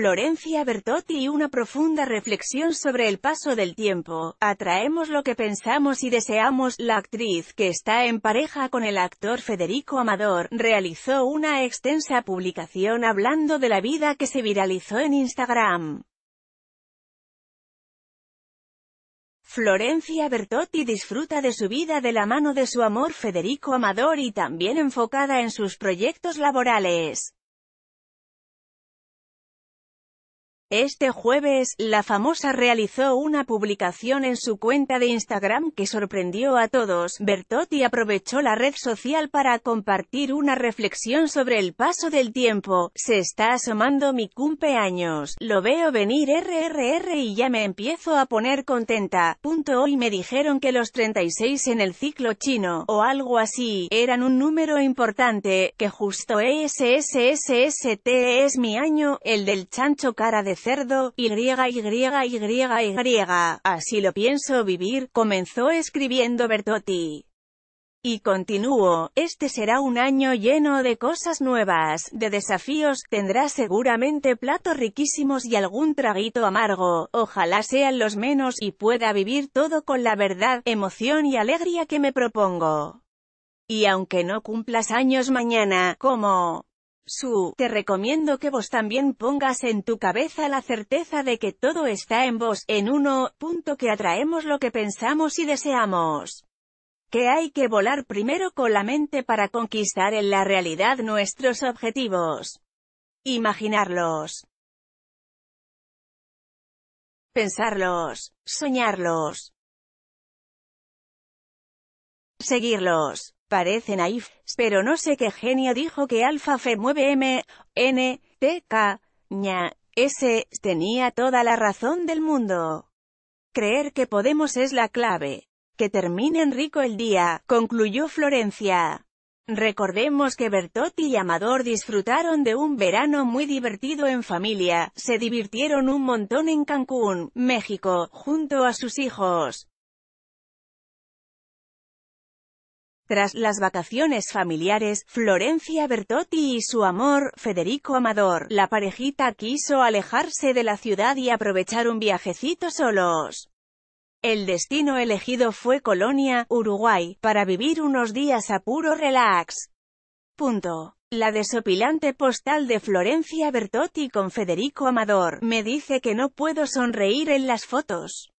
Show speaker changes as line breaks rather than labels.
Florencia Bertotti y una profunda reflexión sobre el paso del tiempo, atraemos lo que pensamos y deseamos. La actriz, que está en pareja con el actor Federico Amador, realizó una extensa publicación hablando de la vida que se viralizó en Instagram. Florencia Bertotti disfruta de su vida de la mano de su amor Federico Amador y también enfocada en sus proyectos laborales. Este jueves, la famosa realizó una publicación en su cuenta de Instagram que sorprendió a todos. Bertotti aprovechó la red social para compartir una reflexión sobre el paso del tiempo. Se está asomando mi cumpleaños. Lo veo venir RRR y ya me empiezo a poner contenta. Punto hoy me dijeron que los 36 en el ciclo chino, o algo así, eran un número importante, que justo SSSST es mi año, el del chancho cara de cerdo, y, y, y, y, así lo pienso vivir, comenzó escribiendo Bertotti. Y continúo: este será un año lleno de cosas nuevas, de desafíos, tendrá seguramente platos riquísimos y algún traguito amargo, ojalá sean los menos, y pueda vivir todo con la verdad, emoción y alegría que me propongo. Y aunque no cumplas años mañana, como su, te recomiendo que vos también pongas en tu cabeza la certeza de que todo está en vos, en uno, punto que atraemos lo que pensamos y deseamos. Que hay que volar primero con la mente para conquistar en la realidad nuestros objetivos. Imaginarlos. Pensarlos. Soñarlos. Seguirlos. Parece naif, pero no sé qué genio dijo que alfa f 9 m, n, t, k, ña, s, tenía toda la razón del mundo. Creer que podemos es la clave. Que terminen rico el día, concluyó Florencia. Recordemos que Bertotti y Amador disfrutaron de un verano muy divertido en familia, se divirtieron un montón en Cancún, México, junto a sus hijos. Tras las vacaciones familiares, Florencia Bertotti y su amor, Federico Amador, la parejita quiso alejarse de la ciudad y aprovechar un viajecito solos. El destino elegido fue Colonia, Uruguay, para vivir unos días a puro relax. Punto. La desopilante postal de Florencia Bertotti con Federico Amador, me dice que no puedo sonreír en las fotos.